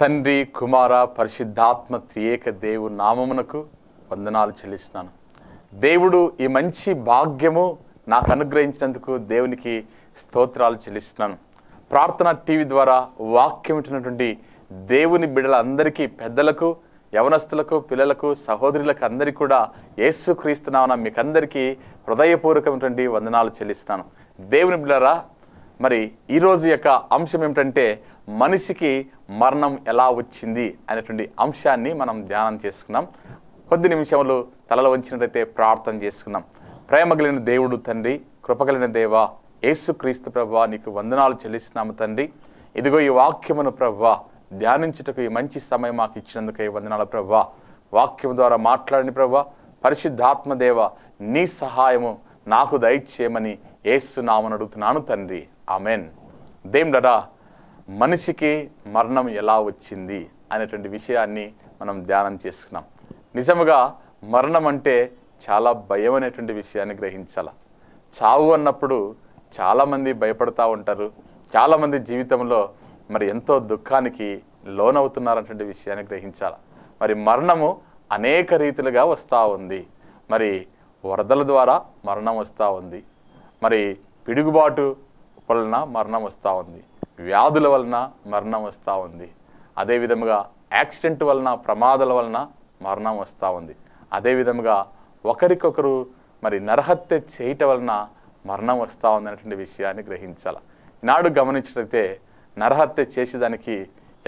తండ్రి కుమార పరిశుద్ధాత్మ త్రియేక దేవు నామమునకు వందనాలు చెల్లిస్తున్నాను దేవుడు ఈ మంచి భాగ్యము నాకు అనుగ్రహించినందుకు దేవునికి స్తోత్రాలు చెల్లిస్తున్నాను ప్రార్థన టీవీ ద్వారా వాక్యం దేవుని దేవుని బిడ్డలందరికీ పెద్దలకు యవనస్తులకు పిల్లలకు సహోదరులకు అందరికీ కూడా యేసుక్రీస్తున్నామన్న మీకందరికీ అందరికీ హృదయపూర్వకమైనటువంటి వందనాలు చెల్లిస్తున్నాను దేవుని బిడ్డరా మరి ఈరోజు యొక్క అంశం ఏమిటంటే మనిషికి మరణం ఎలా వచ్చింది అనేటువంటి అంశాన్ని మనం ధ్యానం చేసుకున్నాం కొద్ది నిమిషములు తలలు వంచినట్లయితే ప్రార్థన చేసుకున్నాం కలిగిన దేవుడు తండ్రి కృపగలిగిన దేవ ఏసుక్రీస్తు ప్రభు నీకు వందనాలు చెల్లిస్తున్నాము తండ్రి ఇదిగో ఈ వాక్యమును ప్రభు ధ్యానించుటకు ఈ మంచి సమయం మాకు ఇచ్చినందుకు ఈ వందనాలు ప్రభు వాక్యం ద్వారా మాట్లాడిన ప్రభు పరిశుద్ధాత్మదేవ నీ సహాయము నాకు దయచేయమని ఏస్తున్నామని అడుగుతున్నాను తండ్రి ఆమెన్ దేమిడరా మనిషికి మరణం ఎలా వచ్చింది అనేటువంటి విషయాన్ని మనం ధ్యానం చేసుకున్నాం నిజముగా మరణం అంటే చాలా భయం అనేటువంటి విషయాన్ని గ్రహించాల చావు అన్నప్పుడు చాలామంది భయపడతా ఉంటారు చాలామంది జీవితంలో మరి ఎంతో దుఃఖానికి లోనవుతున్నారనేటువంటి విషయాన్ని గ్రహించాలి మరి మరణము అనేక రీతిలుగా వస్తూ ఉంది మరి వరదల ద్వారా మరణం వస్తూ ఉంది మరి పిడుగుబాటు వలన మరణం వస్తూ ఉంది వ్యాధుల వలన మరణం వస్తూ ఉంది అదేవిధముగా యాక్సిడెంట్ వలన ప్రమాదాల వలన మరణం వస్తూ ఉంది అదేవిధముగా ఒకరికొకరు మరి నరహత్య చేయట వలన మరణం వస్తూ ఉందనేటువంటి విషయాన్ని గ్రహించాలి ఈనాడు గమనించినట్లయితే నరహత్య చేసేదానికి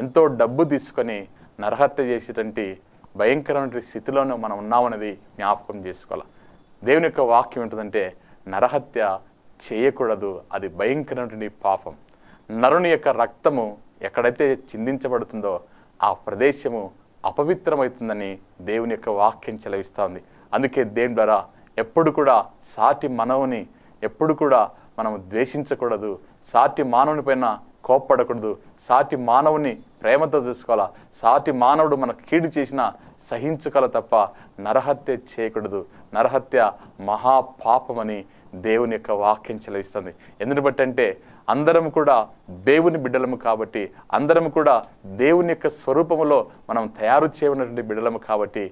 ఎంతో డబ్బు తీసుకొని నరహత్య చేసేటువంటి భయంకరమైన స్థితిలోనూ మనం ఉన్నామన్నది జ్ఞాపకం చేసుకోవాలి దేవుని యొక్క వాక్యం ఏంటంటే నరహత్య చేయకూడదు అది భయంకరమైన పాపం నరుని యొక్క రక్తము ఎక్కడైతే చిందించబడుతుందో ఆ ప్రదేశము అపవిత్రమవుతుందని దేవుని యొక్క వాక్యం చెలవిస్తూ ఉంది అందుకే దేని ద్వారా ఎప్పుడు కూడా సాటి మనవుని ఎప్పుడు కూడా మనం ద్వేషించకూడదు సాటి మానవుని పైన కోప్పడకూడదు సాటి మానవుని ప్రేమతో చూసుకోవాలా సాటి మానవుడు మనకు కీడు చేసినా సహించుకోవాలి తప్ప నరహత్య చేయకూడదు నరహత్య మహాపాపమని దేవుని యొక్క వాక్యం చెలవిస్తుంది ఎందుని బట్టి అంటే అందరం కూడా దేవుని బిడ్డలము కాబట్టి అందరం కూడా దేవుని యొక్క స్వరూపములో మనం తయారు చేయనటువంటి బిడ్డలము కాబట్టి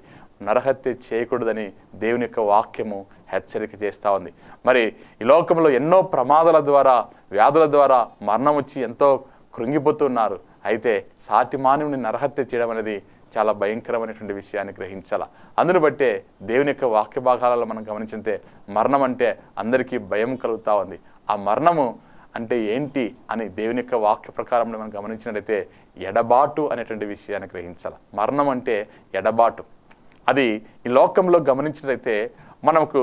నరహత్య చేయకూడదని దేవుని యొక్క వాక్యము హెచ్చరిక చేస్తూ ఉంది మరి ఈ లోకంలో ఎన్నో ప్రమాదాల ద్వారా వ్యాధుల ద్వారా మరణం వచ్చి ఎంతో కృంగిపోతున్నారు అయితే సాటి మానవుని నరహత్య చేయడం అనేది చాలా భయంకరమైనటువంటి విషయాన్ని గ్రహించాల అందును బట్టే దేవుని యొక్క వాక్య భాగాలలో మనం గమనించితే మరణం అంటే అందరికీ భయం కలుగుతూ ఉంది ఆ మరణము అంటే ఏంటి అని దేవుని యొక్క వాక్య ప్రకారం మనం గమనించినట్లయితే ఎడబాటు అనేటువంటి విషయాన్ని గ్రహించాల మరణం అంటే ఎడబాటు అది ఈ లోకంలో గమనించినట్లయితే మనకు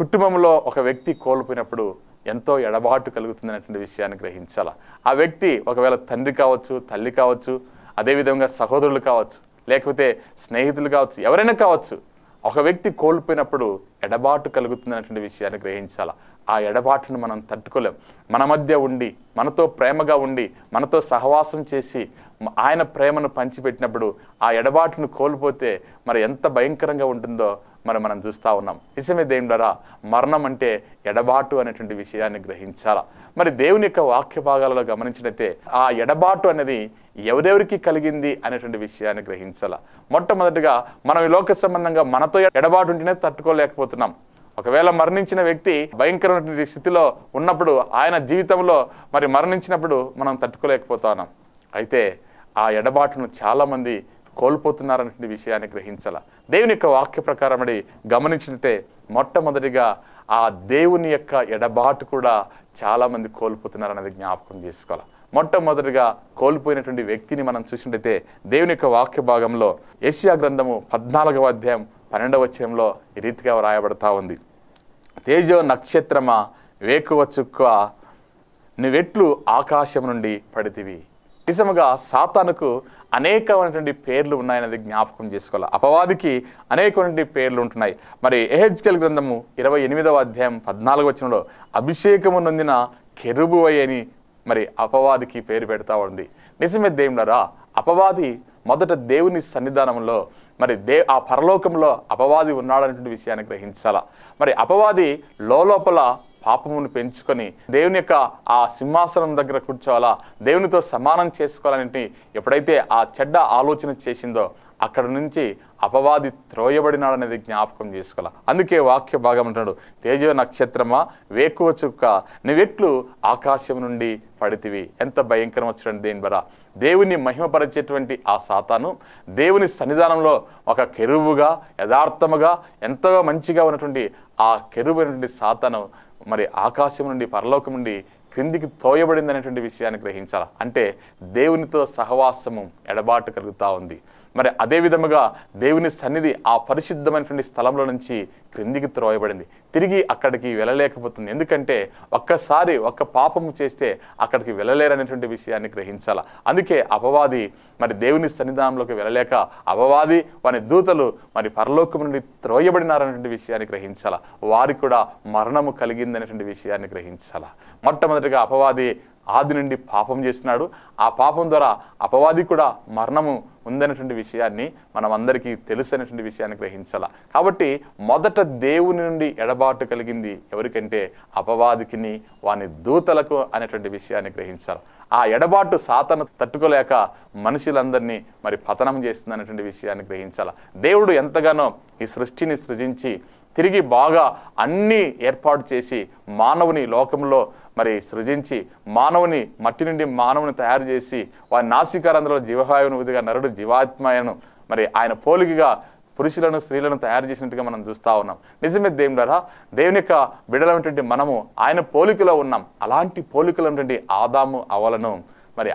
కుటుంబంలో ఒక వ్యక్తి కోల్పోయినప్పుడు ఎంతో ఎడబాటు కలుగుతుంది అనేటువంటి విషయాన్ని గ్రహించాల ఆ వ్యక్తి ఒకవేళ తండ్రి కావచ్చు తల్లి కావచ్చు అదేవిధంగా సహోదరులు కావచ్చు లేకపోతే స్నేహితులు కావచ్చు ఎవరైనా కావచ్చు ఒక వ్యక్తి కోల్పోయినప్పుడు ఎడబాటు కలుగుతుందనేటువంటి విషయాన్ని గ్రహించాలా ఆ ఎడబాటును మనం తట్టుకోలేం మన మధ్య ఉండి మనతో ప్రేమగా ఉండి మనతో సహవాసం చేసి ఆయన ప్రేమను పంచిపెట్టినప్పుడు ఆ ఎడబాటును కోల్పోతే మరి ఎంత భయంకరంగా ఉంటుందో మరి మనం చూస్తూ ఉన్నాం నిజమే ద్వారా మరణం అంటే ఎడబాటు అనేటువంటి విషయాన్ని గ్రహించాలా మరి దేవుని యొక్క వాక్య భాగాలలో గమనించినైతే ఆ ఎడబాటు అనేది ఎవరెవరికి కలిగింది అనేటువంటి విషయాన్ని గ్రహించాల మొట్టమొదటిగా మనం ఈ లోక సంబంధంగా మనతో ఎడబాటు ఉంటేనే తట్టుకోలేకపోతున్నాం ఒకవేళ మరణించిన వ్యక్తి భయంకరమైనటువంటి స్థితిలో ఉన్నప్పుడు ఆయన జీవితంలో మరి మరణించినప్పుడు మనం తట్టుకోలేకపోతున్నాం అయితే ఆ ఎడబాటును చాలామంది కోల్పోతున్నారనే విషయాన్ని గ్రహించాల దేవుని యొక్క వాక్య ప్రకారమడి గమనించినట్టే మొట్టమొదటిగా ఆ దేవుని యొక్క ఎడబాటు కూడా చాలామంది కోల్పోతున్నారనేది జ్ఞాపకం చేసుకోవాలి మొట్టమొదటిగా కోల్పోయినటువంటి వ్యక్తిని మనం చూసినట్టయితే దేవుని యొక్క వాక్య భాగంలో ఏషియా గ్రంథము పద్నాలుగవ అధ్యాయం పన్నెండవ అధ్యాయంలో ఈ రీతిగా వ్రాయబడతా ఉంది తేజో నక్షత్రమా వేకువ చుక్క నువ్వెట్లు ఆకాశం నుండి పడితివి నిజముగా సాతానుకు అనేకమైనటువంటి పేర్లు ఉన్నాయనేది జ్ఞాపకం చేసుకోవాలి అపవాదికి అనేకమైనటువంటి పేర్లు ఉంటున్నాయి మరి ఏహెచ్కెల్ గ్రంథము ఇరవై ఎనిమిదవ అధ్యాయం పద్నాలుగు వచ్చినలో అభిషేకము నొందిన కెరుబువై అని మరి అపవాదికి పేరు పెడతా ఉంది నిజమే దేవుడరా అపవాది మొదట దేవుని సన్నిధానంలో మరి దే ఆ పరలోకంలో అపవాది ఉన్నాడనేటువంటి విషయాన్ని గ్రహించాలా మరి అపవాది లోపల పాపమును పెంచుకొని దేవుని యొక్క ఆ సింహాసనం దగ్గర కూర్చోవాలా దేవునితో సమానం చేసుకోవాలని ఎప్పుడైతే ఆ చెడ్డ ఆలోచన చేసిందో అక్కడ నుంచి అపవాది త్రోయబడినాడనేది జ్ఞాపకం చేసుకోవాలి అందుకే వాక్య భాగం అంటున్నాడు తేజ నక్షత్రమా వేకువ చుక్క నువ్వెట్లు ఆకాశం నుండి పడితివి ఎంత భయంకరం వచ్చినట్టు దేని బరా దేవుని మహిమపరిచేటువంటి ఆ సాతాను దేవుని సన్నిధానంలో ఒక కెరువుగా యథార్థముగా ఎంతగా మంచిగా ఉన్నటువంటి ఆ కెరువు సాతాను మరి ఆకాశం నుండి పరలోకం నుండి క్రిందికి తోయబడింది అనేటువంటి విషయాన్ని గ్రహించాలి అంటే దేవునితో సహవాసము ఎడబాటు కలుగుతూ ఉంది మరి అదే విధముగా దేవుని సన్నిధి ఆ పరిశుద్ధమైనటువంటి స్థలంలో నుంచి క్రిందికి త్రోయబడింది తిరిగి అక్కడికి వెళ్ళలేకపోతుంది ఎందుకంటే ఒక్కసారి ఒక్క పాపము చేస్తే అక్కడికి వెళ్ళలేరనేటువంటి విషయాన్ని గ్రహించాలా అందుకే అపవాది మరి దేవుని సన్నిధానంలోకి వెళ్ళలేక అపవాది వాని దూతలు మరి పరలోకం నుండి త్రోయబడినారనేటువంటి విషయాన్ని గ్రహించాలా వారికి కూడా మరణము కలిగిందనేటువంటి విషయాన్ని గ్రహించాలా మొట్టమొదటిగా అపవాది ఆది నుండి పాపం చేస్తున్నాడు ఆ పాపం ద్వారా అపవాది కూడా మరణము ఉందనేటువంటి విషయాన్ని మనం అందరికీ అనేటువంటి విషయాన్ని గ్రహించాల కాబట్టి మొదట దేవుని నుండి ఎడబాటు కలిగింది ఎవరికంటే అపవాదికిని వాని దూతలకు అనేటువంటి విషయాన్ని గ్రహించాలి ఆ ఎడబాటు సాతను తట్టుకోలేక మనుషులందరినీ మరి పతనం చేస్తుంది అనేటువంటి విషయాన్ని గ్రహించాలి దేవుడు ఎంతగానో ఈ సృష్టిని సృజించి తిరిగి బాగా అన్నీ ఏర్పాటు చేసి మానవుని లోకంలో మరి సృజించి మానవుని మట్టి నుండి మానవుని తయారు చేసి వారి నాసికారంధ్రలో విధిగా నరుడు జీవాత్మయను మరి ఆయన పోలికగా పురుషులను స్త్రీలను తయారు చేసినట్టుగా మనం చూస్తూ ఉన్నాం నిజమే దేవుని దేవుడరా దేవుని యొక్క బిడలైనటువంటి మనము ఆయన పోలికలో ఉన్నాం అలాంటి పోలికలైనటువంటి ఆదాము అవలను మరి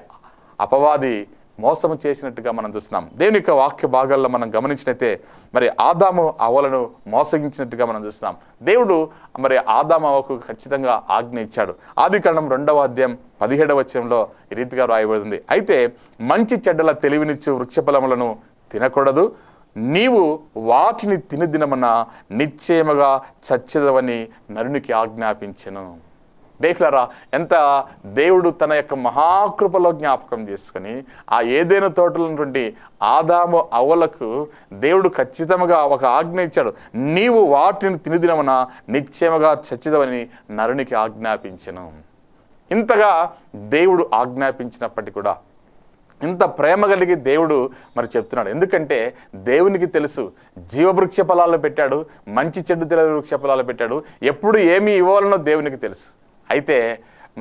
అపవాది మోసం చేసినట్టుగా మనం చూస్తున్నాం దేవుని యొక్క వాక్య భాగాల్లో మనం గమనించినైతే మరి ఆదాము అవలను మోసగించినట్టుగా మనం చూస్తున్నాం దేవుడు మరి ఆదాము అవకు ఖచ్చితంగా ఆజ్ఞ ఇచ్చాడు ఆది కరణం రెండవ అధ్యాయం పదిహేడవ వచ్చంలో ఈ రీతిగా రాయబడింది అయితే మంచి చెడ్డల తెలివినిచ్చు వృక్షఫలములను తినకూడదు నీవు వాటిని తినదినమన నిశ్చయముగా చచ్చదవని నరునికి ఆజ్ఞాపించను దేహులరా ఎంత దేవుడు తన యొక్క మహాకృపలో జ్ఞాపకం చేసుకొని ఆ ఏదైనా తోటలో ఉన్నటువంటి ఆదాము అవలకు దేవుడు ఖచ్చితంగా ఒక ఆజ్ఞ ఇచ్చాడు నీవు వాటిని తినిదినమున నిత్యముగా చచ్చిదవని నరునికి ఆజ్ఞాపించను ఇంతగా దేవుడు ఆజ్ఞాపించినప్పటికీ కూడా ఇంత ప్రేమ కలిగి దేవుడు మరి చెప్తున్నాడు ఎందుకంటే దేవునికి తెలుసు జీవవృక్ష ఫలాలను పెట్టాడు మంచి చెడ్డు తెల వృక్ష ఫలాలు పెట్టాడు ఎప్పుడు ఏమి ఇవ్వాలనో దేవునికి తెలుసు అయితే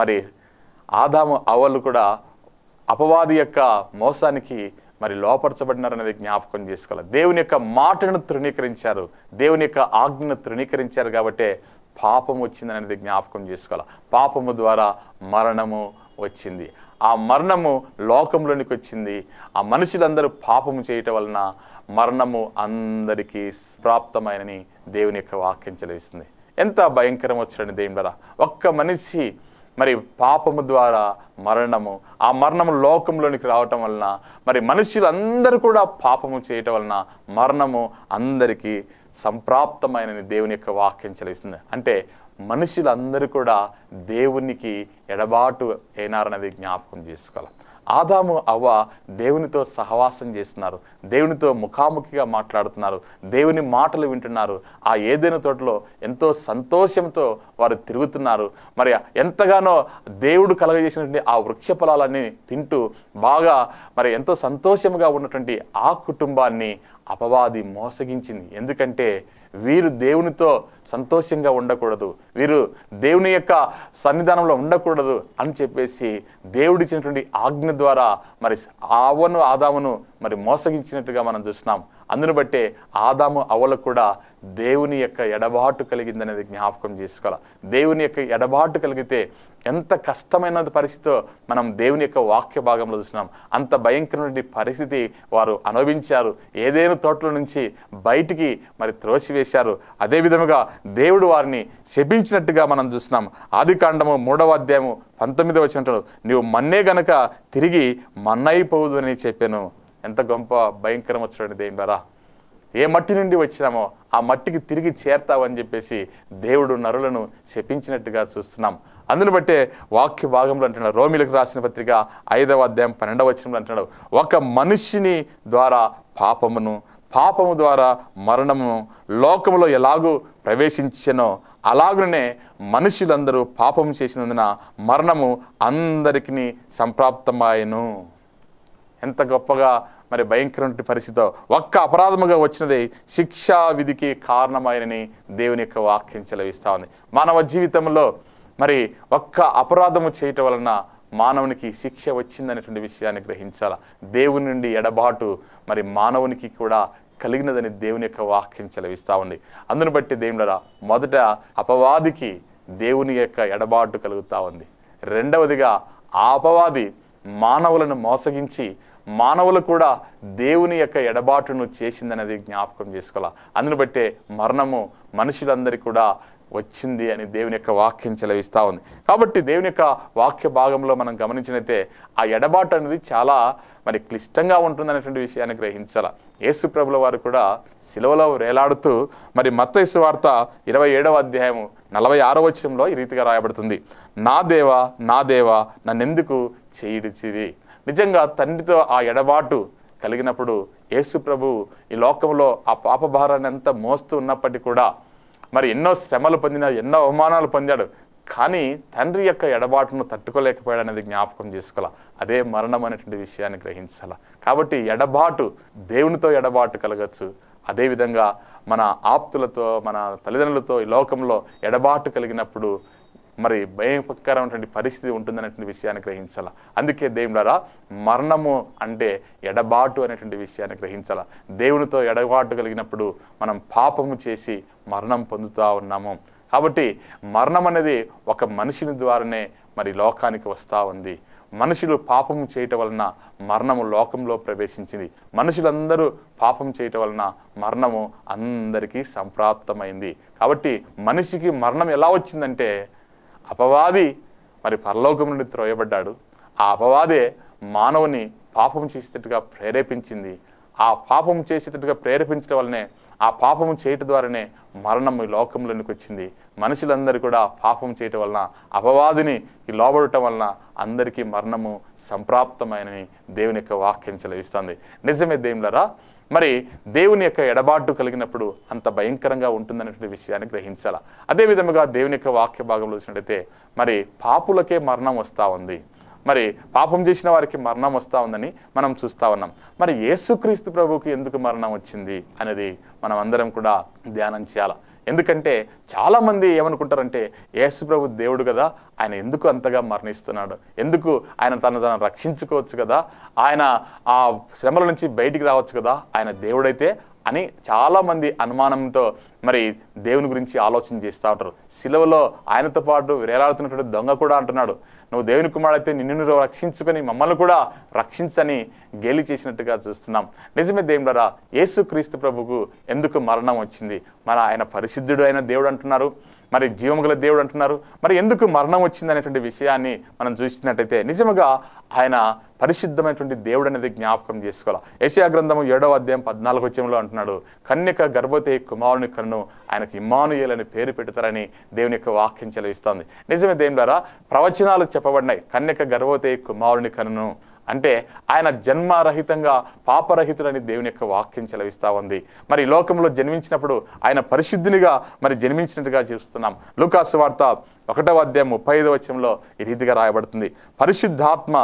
మరి ఆదాము అవలు కూడా అపవాది యొక్క మోసానికి మరి లోపరచబడినారనేది జ్ఞాపకం చేసుకోవాలి దేవుని యొక్క మాటను తృణీకరించారు దేవుని యొక్క ఆజ్ఞను తృణీకరించారు కాబట్టే పాపం వచ్చిందనేది జ్ఞాపకం చేసుకోవాలి పాపము ద్వారా మరణము వచ్చింది ఆ మరణము లోకంలోనికి వచ్చింది ఆ మనుషులందరూ పాపము చేయటం వలన మరణము అందరికీ ప్రాప్తమైనని దేవుని యొక్క వాక్యం చదివిస్తుంది ఎంత భయంకరం దేని బల ఒక్క మనిషి మరి పాపము ద్వారా మరణము ఆ మరణము లోకంలోనికి రావటం వలన మరి మనుషులందరూ కూడా పాపము చేయటం వలన మరణము అందరికీ సంప్రాప్తమైన దేవుని యొక్క వాక్యం చెలిస్తుంది అంటే మనుషులందరూ కూడా దేవునికి ఎడబాటు అయినారన్నది జ్ఞాపకం చేసుకోవాలి ఆదాము అవ్వ దేవునితో సహవాసం చేస్తున్నారు దేవునితో ముఖాముఖిగా మాట్లాడుతున్నారు దేవుని మాటలు వింటున్నారు ఆ ఏదైనా తోటలో ఎంతో సంతోషంతో వారు తిరుగుతున్నారు మరి ఎంతగానో దేవుడు కలగజేసినటువంటి ఆ వృక్ష ఫలాలన్నీ తింటూ బాగా మరి ఎంతో సంతోషంగా ఉన్నటువంటి ఆ కుటుంబాన్ని అపవాది మోసగించింది ఎందుకంటే వీరు దేవునితో సంతోషంగా ఉండకూడదు వీరు దేవుని యొక్క సన్నిధానంలో ఉండకూడదు అని చెప్పేసి దేవుడిచ్చినటువంటి ఆజ్ఞ ద్వారా మరి ఆవను ఆదామును మరి మోసగించినట్టుగా మనం చూసినాం అందును బట్టే ఆదాము అవలకు కూడా దేవుని యొక్క ఎడబాటు కలిగిందనేది జ్ఞాపకం చేసుకోవాలి దేవుని యొక్క ఎడబాటు కలిగితే ఎంత కష్టమైన పరిస్థితితో మనం దేవుని యొక్క వాక్య భాగంలో చూసినాం అంత భయంకరమైన పరిస్థితి వారు అనుభవించారు ఏదైనా తోటల నుంచి బయటికి మరి త్రోసివేశారు అదేవిధముగా దేవుడు వారిని శపించినట్టుగా మనం చూసినాం ఆది కాండము మూడవ అధ్యాయము పంతొమ్మిది వచ్చినట్టు నీవు మన్నే గనక తిరిగి మన్నైపోదు అని చెప్పాను ఎంత గొప్ప భయంకరం దేవుని ద్వారా ఏ మట్టి నుండి వచ్చినామో ఆ మట్టికి తిరిగి చేరతావని చెప్పేసి దేవుడు నరులను శపించినట్టుగా చూస్తున్నాం అందును బట్టే వాక్య భాగంలో అంటున్నాడు రోమిలకు రాసిన పత్రిక ఐదవ అధ్యాయం పన్నెండవ వచనంలో అంటున్నాడు ఒక మనిషిని ద్వారా పాపమును పాపము ద్వారా మరణమును లోకములో ఎలాగూ ప్రవేశించనో అలాగనే మనుషులందరూ పాపము చేసినందున మరణము అందరికీ సంప్రాప్తమాయను ఎంత గొప్పగా మరి భయంకరమైన పరిస్థితితో ఒక్క అపరాధముగా వచ్చినది శిక్షా విధికి కారణమైనని దేవుని యొక్క వాక్యం చెలవిస్తూ ఉంది మానవ జీవితంలో మరి ఒక్క అపరాధము చేయటం వలన మానవునికి శిక్ష వచ్చిందనేటువంటి విషయాన్ని గ్రహించాల దేవుని నుండి ఎడబాటు మరి మానవునికి కూడా కలిగినదని దేవుని యొక్క వాక్యం చెలవిస్తూ ఉంది అందును బట్టి దేవుడరా మొదట అపవాదికి దేవుని యొక్క ఎడబాటు కలుగుతూ ఉంది రెండవదిగా ఆ అపవాది మానవులను మోసగించి మానవులు కూడా దేవుని యొక్క ఎడబాటును చేసిందనేది జ్ఞాపకం చేసుకోవాలి అందును బట్టే మరణము మనుషులందరికీ కూడా వచ్చింది అని దేవుని యొక్క వాక్యం చెలవిస్తూ ఉంది కాబట్టి దేవుని యొక్క వాక్య భాగంలో మనం గమనించినైతే ఆ ఎడబాటు అనేది చాలా మరి క్లిష్టంగా ఉంటుంది అనేటువంటి విషయాన్ని గ్రహించాల యేసు ప్రభుల వారు కూడా సిలువలో వేలాడుతూ మరి మత్తైసు వార్త ఇరవై ఏడవ అధ్యాయము నలభై ఆరో వచ్చంలో ఈ రీతిగా రాయబడుతుంది నా దేవా నా దేవా నన్నెందుకు చేయిడిచివి నిజంగా తండ్రితో ఆ ఎడబాటు కలిగినప్పుడు యేసు ప్రభు ఈ లోకంలో ఆ పాపభారాన్ని అంత మోస్తూ ఉన్నప్పటికీ కూడా మరి ఎన్నో శ్రమలు పొందిన ఎన్నో అవమానాలు పొందాడు కానీ తండ్రి యొక్క ఎడబాటును తట్టుకోలేకపోయాడు అనేది జ్ఞాపకం చేసుకోవాల అదే మరణం అనేటువంటి విషయాన్ని గ్రహించాల కాబట్టి ఎడబాటు దేవునితో ఎడబాటు కలగచ్చు అదేవిధంగా మన ఆప్తులతో మన తల్లిదండ్రులతో ఈ లోకంలో ఎడబాటు కలిగినప్పుడు మరి భయంకరమైనటువంటి పరిస్థితి ఉంటుందనేటువంటి విషయాన్ని గ్రహించాల అందుకే దేవులారా మరణము అంటే ఎడబాటు అనేటువంటి విషయాన్ని గ్రహించాల దేవునితో ఎడబాటు కలిగినప్పుడు మనం పాపము చేసి మరణం పొందుతూ ఉన్నాము కాబట్టి మరణం అనేది ఒక మనిషిని ద్వారానే మరి లోకానికి వస్తూ ఉంది మనుషులు పాపం చేయటం వలన మరణము లోకంలో ప్రవేశించింది మనుషులందరూ పాపం చేయటం వలన మరణము అందరికీ సంప్రాప్తమైంది కాబట్టి మనిషికి మరణం ఎలా వచ్చిందంటే అపవాది మరి పరలోకం నుండి త్రోయబడ్డాడు ఆ అపవాదే మానవుని పాపం చేసేటట్టుగా ప్రేరేపించింది ఆ పాపం చేసేటట్టుగా ప్రేరేపించడం వల్లనే ఆ పాపము చేయటం ద్వారానే మరణం ఈ లోకంలోనికి వచ్చింది మనుషులందరూ కూడా పాపం చేయటం వలన అపవాదిని లోబడటం వలన అందరికీ మరణము సంప్రాప్తమైనని దేవుని యొక్క వాక్యం చెలవిస్తుంది నిజమే దేవులరా మరి దేవుని యొక్క ఎడబాటు కలిగినప్పుడు అంత భయంకరంగా ఉంటుందనేటువంటి విషయాన్ని గ్రహించాల అదేవిధముగా దేవుని యొక్క వాక్య భాగంలో వచ్చినట్టయితే మరి పాపులకే మరణం వస్తూ ఉంది మరి పాపం చేసిన వారికి మరణం వస్తూ ఉందని మనం చూస్తూ ఉన్నాం మరి యేసుక్రీస్తు ప్రభుకి ఎందుకు మరణం వచ్చింది అనేది మనం అందరం కూడా ధ్యానం చేయాలి ఎందుకంటే చాలామంది ఏమనుకుంటారంటే యేసు ప్రభు దేవుడు కదా ఆయన ఎందుకు అంతగా మరణిస్తున్నాడు ఎందుకు ఆయన తను తను రక్షించుకోవచ్చు కదా ఆయన ఆ శ్రమల నుంచి బయటికి రావచ్చు కదా ఆయన దేవుడైతే అని చాలామంది అనుమానంతో మరి దేవుని గురించి ఆలోచన చేస్తూ ఉంటారు సిలవలో ఆయనతో పాటు వేలాడుతున్నటువంటి దొంగ కూడా అంటున్నాడు నువ్వు దేవుని కుమారుడైతే నిన్ను నువ్వు రక్షించుకొని మమ్మల్ని కూడా రక్షించని గేలి చేసినట్టుగా చూస్తున్నాం నిజమే ద్వారా యేసు క్రీస్తు ప్రభుకు ఎందుకు మరణం వచ్చింది మన ఆయన పరిశుద్ధుడు అయిన దేవుడు అంటున్నారు మరి జీవముగల దేవుడు అంటున్నారు మరి ఎందుకు మరణం వచ్చిందనేటువంటి విషయాన్ని మనం చూసినట్టయితే నిజముగా ఆయన పరిశుద్ధమైనటువంటి దేవుడు అనేది జ్ఞాపకం చేసుకోవాలి ఏషియా గ్రంథము ఏడవ అధ్యాయం పద్నాలుగు వచ్చంలో అంటున్నాడు కన్యక గర్భవతి కుమారుని కన్ను ఆయనకు ఇమానుయేల్ అని పేరు పెడతారని దేవుని యొక్క వాక్యం చెలవిస్తోంది నిజమే దేవుని ద్వారా ప్రవచనాలు చెప్పబడినాయి కన్యక గర్భవతి కుమారుని కన్ను అంటే ఆయన జన్మరహితంగా పాపరహితుడని దేవుని యొక్క వాక్యం చెలవిస్తూ ఉంది మరి లోకంలో జన్మించినప్పుడు ఆయన పరిశుద్ధునిగా మరి జన్మించినట్టుగా చూస్తున్నాం లూకాసు వార్త ఒకటవ అధ్యాయం ముప్పై ఐదవ వచ్చంలో ఈ రీతిగా రాయబడుతుంది పరిశుద్ధాత్మ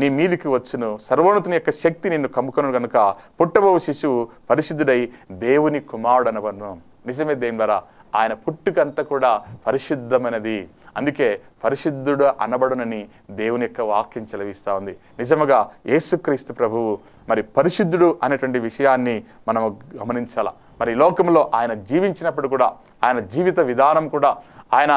నీ మీదికి వచ్చును సర్వోన్నతుని యొక్క శక్తి నిన్ను కమ్ముకొను గనుక పుట్టబోవు శిశువు పరిశుద్ధుడై దేవుని కుమారుడు అనవను నిజమే దేని ద్వారా ఆయన పుట్టుకంతా కూడా పరిశుద్ధమైనది అందుకే పరిశుద్ధుడు అనబడునని దేవుని యొక్క వాక్యం చెలవిస్తూ ఉంది నిజముగా ఏసుక్రీస్తు ప్రభువు మరి పరిశుద్ధుడు అనేటువంటి విషయాన్ని మనం గమనించాల మరి లోకంలో ఆయన జీవించినప్పుడు కూడా ఆయన జీవిత విధానం కూడా ఆయన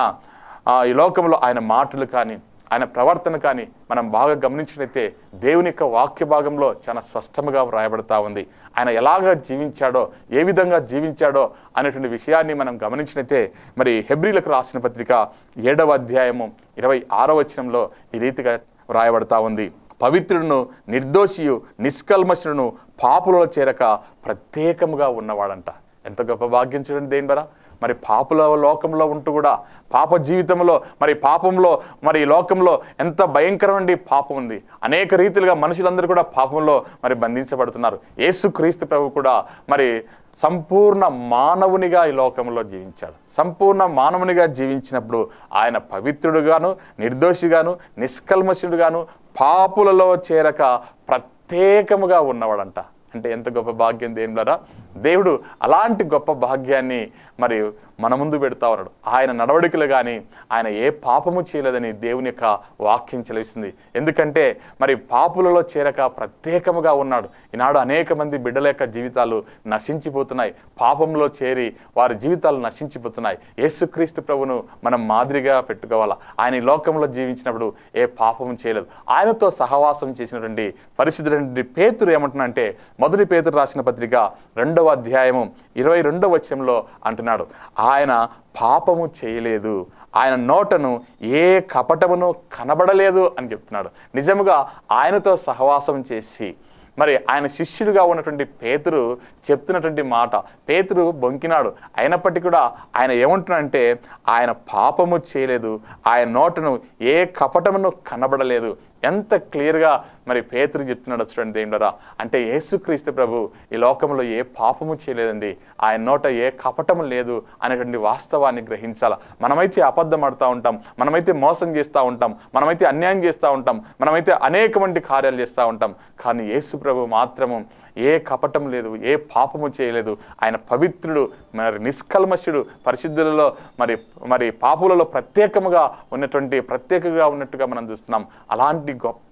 ఈ లోకంలో ఆయన మాటలు కానీ ఆయన ప్రవర్తన కానీ మనం బాగా గమనించినైతే దేవుని యొక్క వాక్య భాగంలో చాలా స్పష్టంగా వ్రాయబడతా ఉంది ఆయన ఎలాగ జీవించాడో ఏ విధంగా జీవించాడో అనేటువంటి విషయాన్ని మనం గమనించినైతే మరి హెబ్రిలకు రాసిన పత్రిక ఏడవ అధ్యాయము ఇరవై ఆరో వచనంలో ఈ రీతిగా వ్రాయబడతా ఉంది పవిత్రుడును నిర్దోషియు నిష్కల్మశుడును పాపులలో చేరక ప్రత్యేకముగా ఉన్నవాడంట ఎంత గొప్ప భాగ్యం చూడండి దేని బరా మరి పాపుల లోకంలో ఉంటూ కూడా పాప జీవితంలో మరి పాపంలో మరి లోకంలో ఎంత భయంకరమండి పాపం ఉంది అనేక రీతిలుగా మనుషులందరూ కూడా పాపంలో మరి బంధించబడుతున్నారు యేసు క్రీస్తు ప్రభు కూడా మరి సంపూర్ణ మానవునిగా ఈ లోకంలో జీవించాడు సంపూర్ణ మానవునిగా జీవించినప్పుడు ఆయన పవిత్రుడుగాను నిర్దోషిగాను నిష్కల్మషుడుగాను పాపులలో చేరక ప్రత్యేకముగా ఉన్నవాడంట అంటే ఎంత గొప్ప భాగ్యం దేనిలరా దేవుడు అలాంటి గొప్ప భాగ్యాన్ని మరి మన ముందు పెడతా ఉన్నాడు ఆయన నడవడికలు కానీ ఆయన ఏ పాపము చేయలేదని దేవుని యొక్క వాక్యం చెలవిస్తుంది ఎందుకంటే మరి పాపులలో చేరక ప్రత్యేకముగా ఉన్నాడు ఈనాడు అనేక మంది బిడ్డల యొక్క జీవితాలు నశించిపోతున్నాయి పాపంలో చేరి వారి జీవితాలు నశించిపోతున్నాయి యేసుక్రీస్తు ప్రభును మనం మాదిరిగా పెట్టుకోవాలా ఆయన లోకంలో జీవించినప్పుడు ఏ పాపము చేయలేదు ఆయనతో సహవాసం చేసినటువంటి పరిశుద్ధుడైనటువంటి పేతురు ఏమంటున్నా అంటే మొదటి పేతురు రాసిన పత్రిక రెండో రెండవ అధ్యాయము ఇరవై రెండవ వచనంలో అంటున్నాడు ఆయన పాపము చేయలేదు ఆయన నోటను ఏ కపటమును కనబడలేదు అని చెప్తున్నాడు నిజముగా ఆయనతో సహవాసం చేసి మరి ఆయన శిష్యుడిగా ఉన్నటువంటి పేతురు చెప్తున్నటువంటి మాట పేతురు బొంకినాడు అయినప్పటికీ కూడా ఆయన ఏమంటున్నాడంటే ఆయన పాపము చేయలేదు ఆయన నోటను ఏ కపటమును కనబడలేదు ఎంత క్లియర్గా మరి పేతురు చెప్తున్నాడు చూడండి దేవులరా అంటే యేసుక్రీస్తు ప్రభు ఈ లోకంలో ఏ పాపము చేయలేదండి ఆయన నోట ఏ కపటము లేదు అనేటువంటి వాస్తవాన్ని గ్రహించాల మనమైతే అబద్ధం ఆడుతూ ఉంటాం మనమైతే మోసం చేస్తూ ఉంటాం మనమైతే అన్యాయం చేస్తూ ఉంటాం మనమైతే అనేక వంటి కార్యాలు చేస్తూ ఉంటాం కానీ యేసు ప్రభు మాత్రము ఏ కపటం లేదు ఏ పాపము చేయలేదు ఆయన పవిత్రుడు మరి నిష్కల్మషుడు పరిశుద్ధులలో మరి మరి పాపులలో ప్రత్యేకముగా ఉన్నటువంటి ప్రత్యేకగా ఉన్నట్టుగా మనం చూస్తున్నాం అలాంటి గొప్ప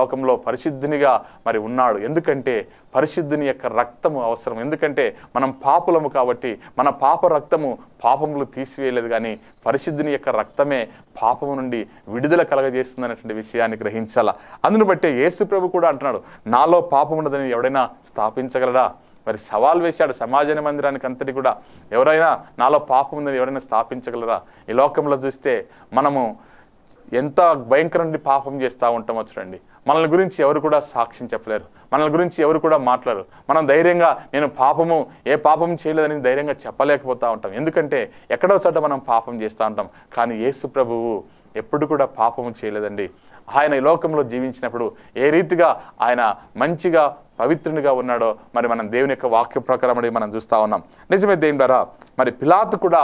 లోకంలో పరిశుద్ధినిగా మరి ఉన్నాడు ఎందుకంటే పరిశుద్ధిని యొక్క రక్తము అవసరం ఎందుకంటే మనం పాపులము కాబట్టి మన పాప రక్తము పాపములు తీసివేయలేదు కానీ పరిశుద్ధిని యొక్క రక్తమే పాపము నుండి విడుదల కలగజేస్తుంది అనేటువంటి విషయాన్ని గ్రహించాల అందును బట్టే యేసు ప్రభు కూడా అంటున్నాడు నాలో పాపం ఉన్నదని ఎవడైనా స్థాపించగలడా మరి సవాల్ వేశాడు సమాజన మందిరానికి అంతటి కూడా ఎవరైనా నాలో పాపం ఉందని ఎవరైనా స్థాపించగలరా ఈ లోకంలో చూస్తే మనము ఎంత భయంకరండి పాపం చేస్తూ ఉంటామో చూడండి మనల్ని గురించి ఎవరు కూడా సాక్ష్యం చెప్పలేరు మనల్ని గురించి ఎవరు కూడా మాట్లాడరు మనం ధైర్యంగా నేను పాపము ఏ పాపం చేయలేదని ధైర్యంగా చెప్పలేకపోతూ ఉంటాం ఎందుకంటే ఎక్కడో చోట మనం పాపం చేస్తూ ఉంటాం కానీ యేసు ప్రభువు ఎప్పుడు కూడా పాపము చేయలేదండి ఆయన ఈ లోకంలో జీవించినప్పుడు ఏ రీతిగా ఆయన మంచిగా పవిత్రునిగా ఉన్నాడో మరి మనం దేవుని యొక్క వాక్య ప్రకారం మనం చూస్తూ ఉన్నాం నిజమే దేవుని ద్వారా మరి పిలాత్ కూడా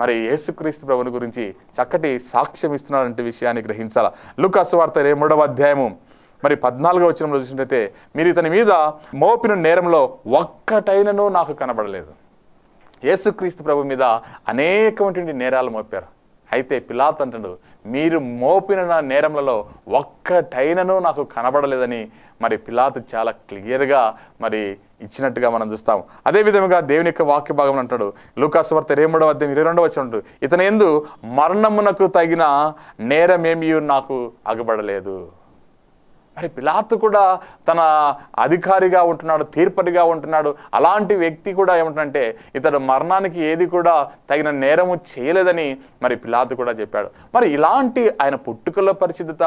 మరి యేసుక్రీస్తు ప్రభుని గురించి చక్కటి సాక్ష్యం ఇస్తున్నారంటే విషయాన్ని లుక్ లుకాసు వార్త మూడవ అధ్యాయము మరి పద్నాలుగో వచ్చిన చూసినట్టయితే మీరు ఇతని మీద మోపిన నేరంలో ఒక్కటైనను నాకు కనబడలేదు యేసుక్రీస్తు ప్రభు మీద అనేకమైనటువంటి నేరాలు మోపారు అయితే పిలాత్ అంటాడు మీరు మోపిన నా నేరములలో ఒక్కటైనను నాకు కనబడలేదని మరి పిలాత్ చాలా క్లియర్గా మరి ఇచ్చినట్టుగా మనం చూస్తాం అదేవిధంగా దేవుని యొక్క వాక్య భాగం అంటాడు లూకాస్ వార్త రేముడవ అధ్యయం ఇరవై రెండవ వచ్చినట్టు ఇతను ఎందు మరణమునకు తగిన నేరం ఏమీ నాకు అగబడలేదు మరి పిలాత్ కూడా తన అధికారిగా ఉంటున్నాడు తీర్పరిగా ఉంటున్నాడు అలాంటి వ్యక్తి కూడా ఏమిటంటే ఇతడు మరణానికి ఏది కూడా తగిన నేరము చేయలేదని మరి పిలాత్ కూడా చెప్పాడు మరి ఇలాంటి ఆయన పుట్టుకలో పరిశుద్ధత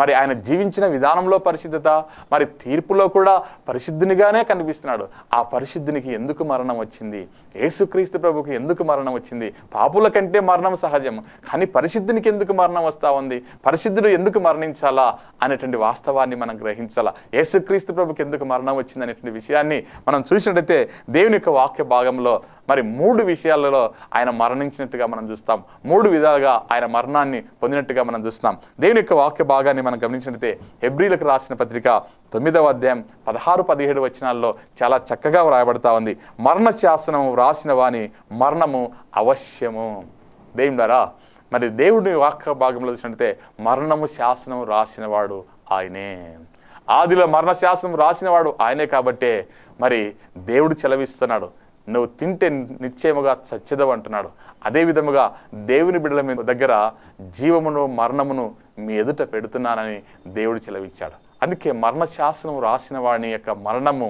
మరి ఆయన జీవించిన విధానంలో పరిశుద్ధత మరి తీర్పులో కూడా పరిశుద్ధునిగానే కనిపిస్తున్నాడు ఆ పరిశుద్ధునికి ఎందుకు మరణం వచ్చింది యేసుక్రీస్తు ప్రభుకి ఎందుకు మరణం వచ్చింది పాపుల కంటే మరణం సహజం కానీ పరిశుద్ధునికి ఎందుకు మరణం వస్తూ ఉంది పరిశుద్ధుడు ఎందుకు మరణించాలా అనేటువంటి వాస్తవాన్ని వాస్తవాన్ని మనం గ్రహించాల యేసుక్రీస్తు ప్రభుకి ఎందుకు మరణం వచ్చిందనేటువంటి విషయాన్ని మనం చూసినట్టయితే దేవుని యొక్క వాక్య భాగంలో మరి మూడు విషయాలలో ఆయన మరణించినట్టుగా మనం చూస్తాం మూడు విధాలుగా ఆయన మరణాన్ని పొందినట్టుగా మనం చూస్తున్నాం దేవుని యొక్క వాక్య భాగాన్ని మనం గమనించినట్లయితే హెబ్రిలకు రాసిన పత్రిక తొమ్మిదవ అధ్యాయం పదహారు పదిహేడు వచనాల్లో చాలా చక్కగా వ్రాయబడతా ఉంది మరణ శాసనము వ్రాసిన వాని మరణము అవశ్యము ద్వారా మరి దేవుడి వాక్య భాగంలో చూసినట్లయితే మరణము శాసనం రాసినవాడు ఆయనే ఆదిలో మరణశాసం రాసినవాడు ఆయనే కాబట్టే మరి దేవుడు చెలవిస్తున్నాడు నువ్వు తింటే నిశ్చయముగా చచ్చెదవు అంటున్నాడు అదేవిధముగా దేవుని బిడ్డల మీ దగ్గర జీవమును మరణమును మీ ఎదుట పెడుతున్నానని దేవుడు చెలవిచ్చాడు అందుకే మరణశాసనం రాసిన వాడిని యొక్క మరణము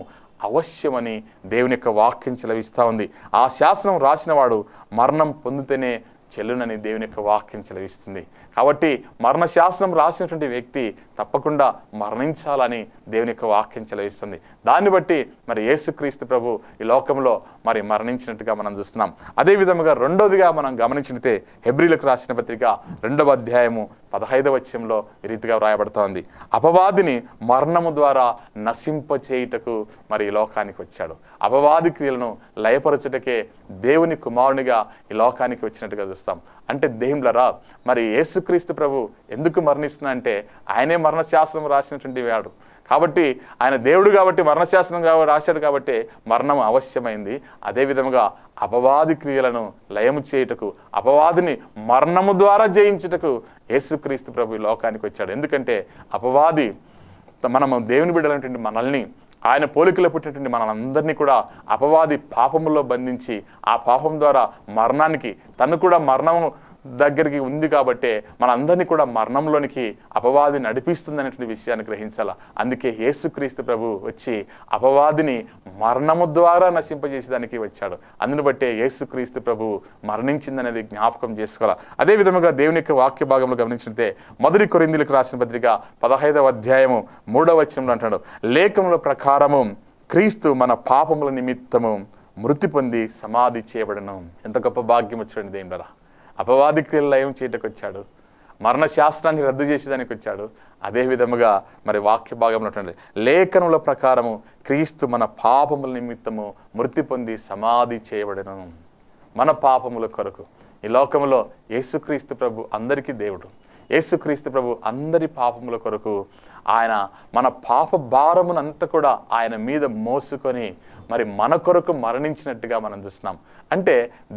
అవశ్యమని దేవుని యొక్క వాక్యం చెలవిస్తూ ఉంది ఆ శాసనం రాసినవాడు మరణం పొందితేనే చెల్లునని దేవుని యొక్క వాక్యం చెలవిస్తుంది కాబట్టి మరణశాసనం రాసినటువంటి వ్యక్తి తప్పకుండా మరణించాలని దేవుని యొక్క వాక్యం చెలవిస్తుంది దాన్ని బట్టి మరి యేసుక్రీస్తు ప్రభు ఈ లోకంలో మరి మరణించినట్టుగా మనం చూస్తున్నాం అదేవిధముగా రెండోదిగా మనం గమనించినతే హెబ్రిలకు రాసిన పత్రిక రెండవ అధ్యాయము పదహైదవ వచ్చంలో ఈ రీతిగా వ్రాయబడుతోంది అపవాదిని మరణము ద్వారా నశింపచేయుటకు మరి ఈ లోకానికి వచ్చాడు అపవాది క్రియలను లయపరచుటకే దేవుని కుమారునిగా ఈ లోకానికి వచ్చినట్టుగా చూస్తాం అంటే దేవులరా మరి యేసు యేసుక్రీస్తు ప్రభు ఎందుకు మరణిస్తున్నా అంటే ఆయనే మరణశాస్త్రం రాసినటువంటి వాడు కాబట్టి ఆయన దేవుడు కాబట్టి మరణశాస్త్రం కాబట్టి రాశాడు కాబట్టి మరణం అవశ్యమైంది అదేవిధముగా అపవాది క్రియలను లయము చేయుటకు అపవాదిని మరణము ద్వారా జయించుటకు యేసుక్రీస్తు ప్రభు లోకానికి వచ్చాడు ఎందుకంటే అపవాది మనము దేవుని బిడ్డలైనటువంటి మనల్ని ఆయన పోలికలో పుట్టినటువంటి మనందరినీ కూడా అపవాది పాపములో బంధించి ఆ పాపం ద్వారా మరణానికి తను కూడా మరణము దగ్గరికి ఉంది కాబట్టే మనందరినీ కూడా మరణంలోనికి అపవాది అనేటువంటి విషయాన్ని గ్రహించాల అందుకే యేసుక్రీస్తు ప్రభు వచ్చి అపవాదిని మరణము ద్వారా నశింపజేసేదానికి వచ్చాడు అందును బట్టే యేసుక్రీస్తు ప్రభు మరణించిందనేది జ్ఞాపకం చేసుకోవాలి అదే విధముగా దేవుని యొక్క వాక్య భాగంలో గమనించినట్టే మొదటి కొరిందులకు రాసిన పత్రిక పదహైదవ అధ్యాయము మూడవ వచనంలో అంటాడు లేఖముల ప్రకారము క్రీస్తు మన పాపముల నిమిత్తము మృతి పొంది సమాధి చేయబడను ఎంత గొప్ప భాగ్యం చూడండి దేవుడరా అపవాది లయం చేయటకు వచ్చాడు మరణశాస్త్రాన్ని రద్దు చేసేదానికి వచ్చాడు అదే విధముగా మరి వాక్య భాగంలో లేఖనుల ప్రకారము క్రీస్తు మన పాపముల నిమిత్తము మృతి పొంది సమాధి చేయబడను మన పాపముల కొరకు ఈ లోకంలో యేసుక్రీస్తు ప్రభు అందరికీ దేవుడు యేసుక్రీస్తు ప్రభు అందరి పాపముల కొరకు ఆయన మన పాప భారమునంతా కూడా ఆయన మీద మోసుకొని మరి మన కొరకు మరణించినట్టుగా మనం చూస్తున్నాం అంటే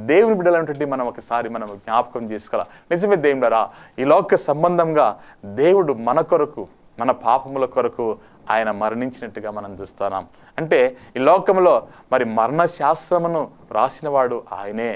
దేవుని బిడ్డలంటే మనం ఒకసారి మనం జ్ఞాపకం చేసుకోవాలి నిజమే దేవుడారా ఈ లోక సంబంధంగా దేవుడు మన కొరకు మన పాపముల కొరకు ఆయన మరణించినట్టుగా మనం చూస్తున్నాం అంటే ఈ లోకంలో మరి మరణశాస్త్రమును రాసినవాడు ఆయనే